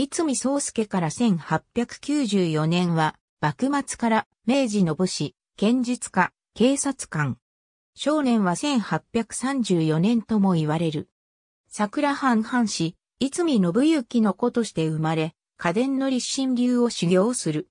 いつみ宗介から1894年は、幕末から明治の武士、剣術家、警察官。少年は1834年とも言われる。桜藩藩士、いつみ信行の子として生まれ、家伝の立身流を修行する。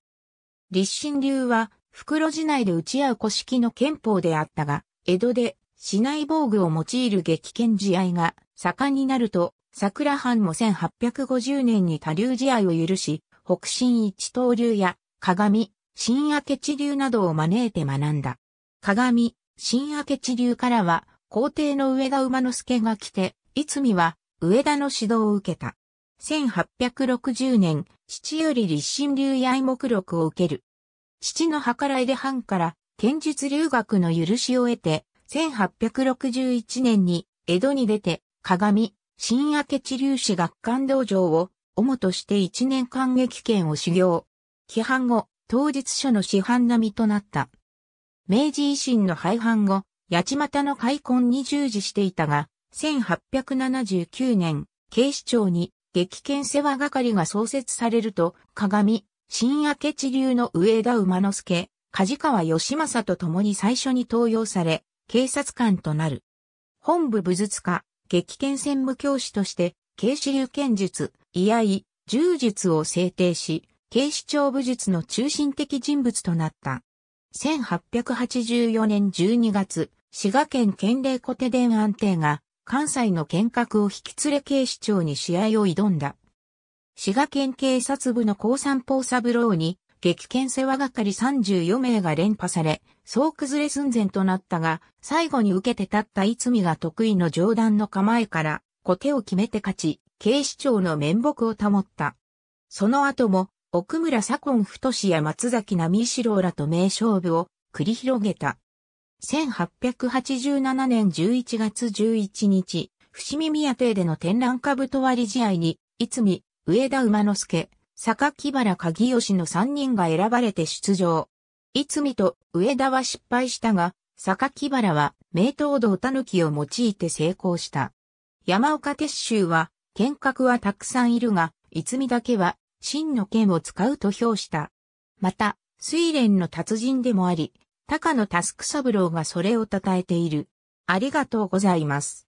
立身流は、袋地内で打ち合う古式の憲法であったが、江戸で、市内防具を用いる激剣試合が盛んになると、桜藩も1850年に多流試合を許し、北進一刀流や鏡、新明地流などを招いて学んだ。鏡、新明地流からは、皇帝の上田馬之助が来て、いつみは上田の指導を受けた。1860年、父より立身流や愛目録を受ける。父の計らいで藩から剣術留学の許しを得て、1861年に江戸に出て、鏡、新明治流士学館道場を、主として一年間劇権を修行。規範後、当日書の市販並みとなった。明治維新の廃藩後、八街の開墾に従事していたが、1879年、警視庁に劇権世話係が創設されると、鏡、新明治流の上田馬之助、梶川義政と共に最初に登用され、警察官となる。本部武術家、激剣専務教師として、警視流剣術、居合、柔術を制定し、警視庁武術の中心的人物となった。1884年12月、滋賀県県令小手伝安定が、関西の剣閣を引き連れ警視庁に試合を挑んだ。滋賀県警察部の高三宝三郎に、激剣世話係34名が連破され、総崩れ寸前となったが、最後に受けて立った逸見が得意の上段の構えから、小手を決めて勝ち、警視庁の面目を保った。その後も、奥村左近太や松崎波四郎らと名勝負を繰り広げた。1887年11月11日、伏見宮邸での展覧株と割り試合に、逸見、上田馬之助、坂木原鍵吉の3人が選ばれて出場。いつみと上田は失敗したが、坂木原は名東道たぬきを用いて成功した。山岡鉄舟は、剣客はたくさんいるが、いつみだけは、真の剣を使うと評した。また、水蓮の達人でもあり、高野タスク三郎がそれを称えている。ありがとうございます。